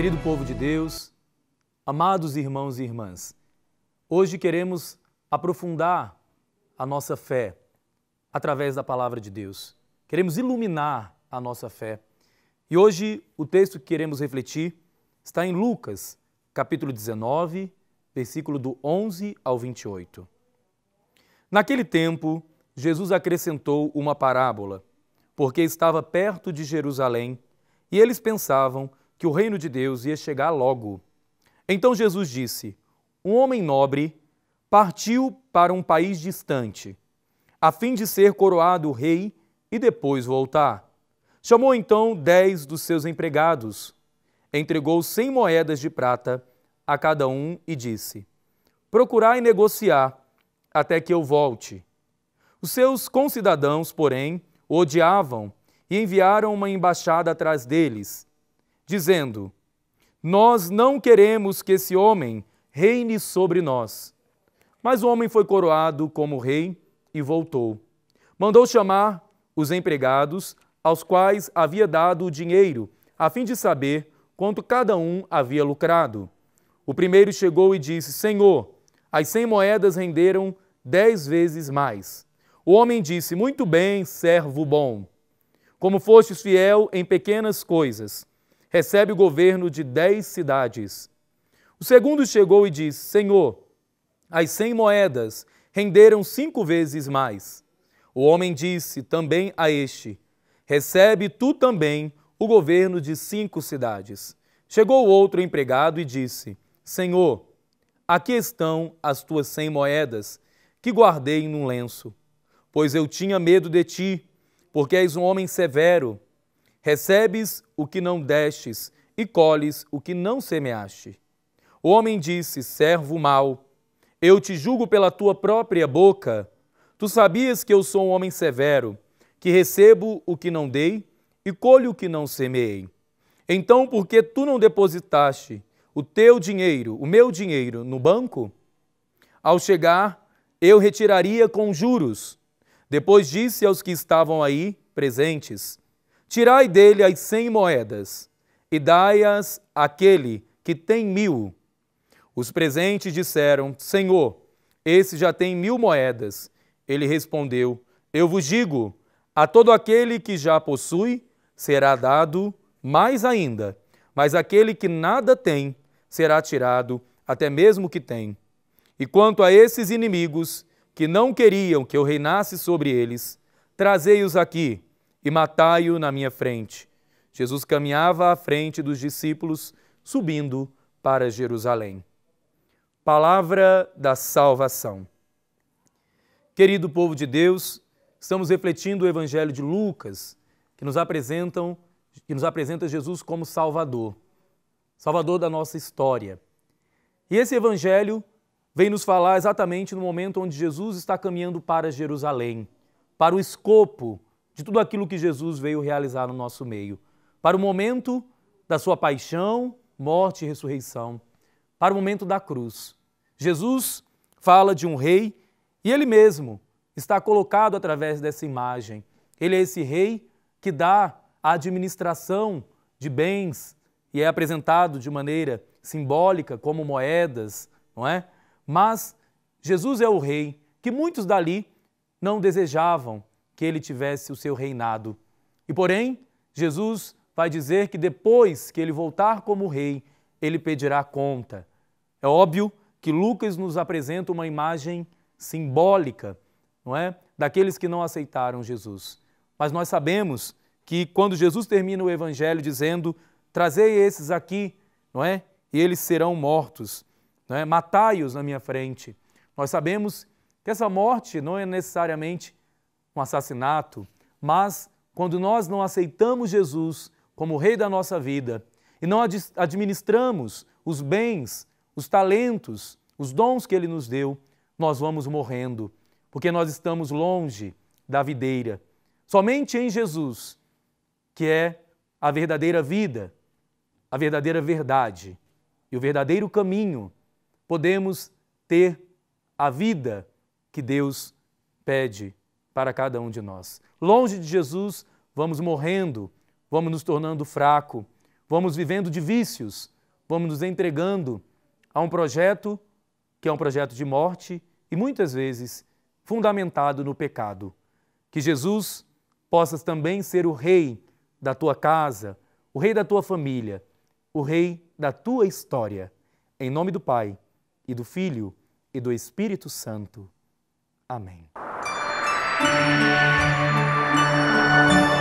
Querido povo de Deus, amados irmãos e irmãs, hoje queremos aprofundar a nossa fé através da palavra de Deus. Queremos iluminar a nossa fé. E hoje o texto que queremos refletir está em Lucas, capítulo 19, versículo do 11 ao 28. Naquele tempo, Jesus acrescentou uma parábola, porque estava perto de Jerusalém e eles pensavam que o reino de Deus ia chegar logo. Então Jesus disse: Um homem nobre partiu para um país distante, a fim de ser coroado rei e depois voltar. Chamou então dez dos seus empregados, entregou cem moedas de prata a cada um e disse: e negociar até que eu volte. Os seus concidadãos, porém, o odiavam e enviaram uma embaixada atrás deles dizendo: Nós não queremos que esse homem reine sobre nós. Mas o homem foi coroado como rei e voltou. Mandou chamar os empregados aos quais havia dado o dinheiro, a fim de saber quanto cada um havia lucrado. O primeiro chegou e disse: Senhor, as cem moedas renderam dez vezes mais. O homem disse: Muito bem, servo bom. Como fostes fiel em pequenas coisas, recebe o governo de dez cidades. O segundo chegou e disse: Senhor, as cem moedas renderam cinco vezes mais. O homem disse também a este: Recebe tu também o governo de cinco cidades. Chegou outro empregado e disse: Senhor, aqui estão as tuas cem moedas que guardei num lenço, pois eu tinha medo de ti, porque és um homem severo Recebes o que não destes e colhes o que não semeaste. O homem disse: Servo mau, eu te julgo pela tua própria boca. Tu sabias que eu sou um homem severo, que recebo o que não dei e colho o que não semeei. Então, por que tu não depositaste o teu dinheiro, o meu dinheiro, no banco? Ao chegar, eu retiraria com juros. Depois disse aos que estavam aí presentes: Tirai dele as cem moedas e dai-as àquele que tem mil. Os presentes disseram: Senhor, esse já tem mil moedas. Ele respondeu: Eu vos digo: a todo aquele que já possui será dado mais ainda, mas aquele que nada tem será tirado até mesmo o que tem. E quanto a esses inimigos que não queriam que eu reinasse sobre eles, trazei-os aqui e matai-o na minha frente. Jesus caminhava à frente dos discípulos, subindo para Jerusalém. Palavra da salvação. Querido povo de Deus, estamos refletindo o Evangelho de Lucas, que nos, apresentam, que nos apresenta Jesus como Salvador, Salvador da nossa história. E esse Evangelho vem nos falar exatamente no momento onde Jesus está caminhando para Jerusalém, para o escopo de tudo aquilo que Jesus veio realizar no nosso meio, para o momento da sua paixão, morte e ressurreição, para o momento da cruz. Jesus fala de um rei e ele mesmo está colocado através dessa imagem. Ele é esse rei que dá a administração de bens e é apresentado de maneira simbólica como moedas, não é? Mas Jesus é o rei que muitos dali não desejavam que ele tivesse o seu reinado. E porém, Jesus vai dizer que depois que ele voltar como rei, ele pedirá conta. É óbvio que Lucas nos apresenta uma imagem simbólica, não é? Daqueles que não aceitaram Jesus. Mas nós sabemos que quando Jesus termina o evangelho dizendo: "Trazei esses aqui", não é? E eles serão mortos, não é? Matai-os na minha frente. Nós sabemos que essa morte não é necessariamente um assassinato, mas quando nós não aceitamos Jesus como o Rei da nossa vida e não administramos os bens, os talentos, os dons que Ele nos deu, nós vamos morrendo, porque nós estamos longe da videira. Somente em Jesus, que é a verdadeira vida, a verdadeira verdade e o verdadeiro caminho, podemos ter a vida que Deus pede para cada um de nós. Longe de Jesus, vamos morrendo, vamos nos tornando fraco, vamos vivendo de vícios, vamos nos entregando a um projeto que é um projeto de morte e muitas vezes fundamentado no pecado. Que Jesus possa também ser o rei da tua casa, o rei da tua família, o rei da tua história. Em nome do Pai e do Filho e do Espírito Santo. Amém. Música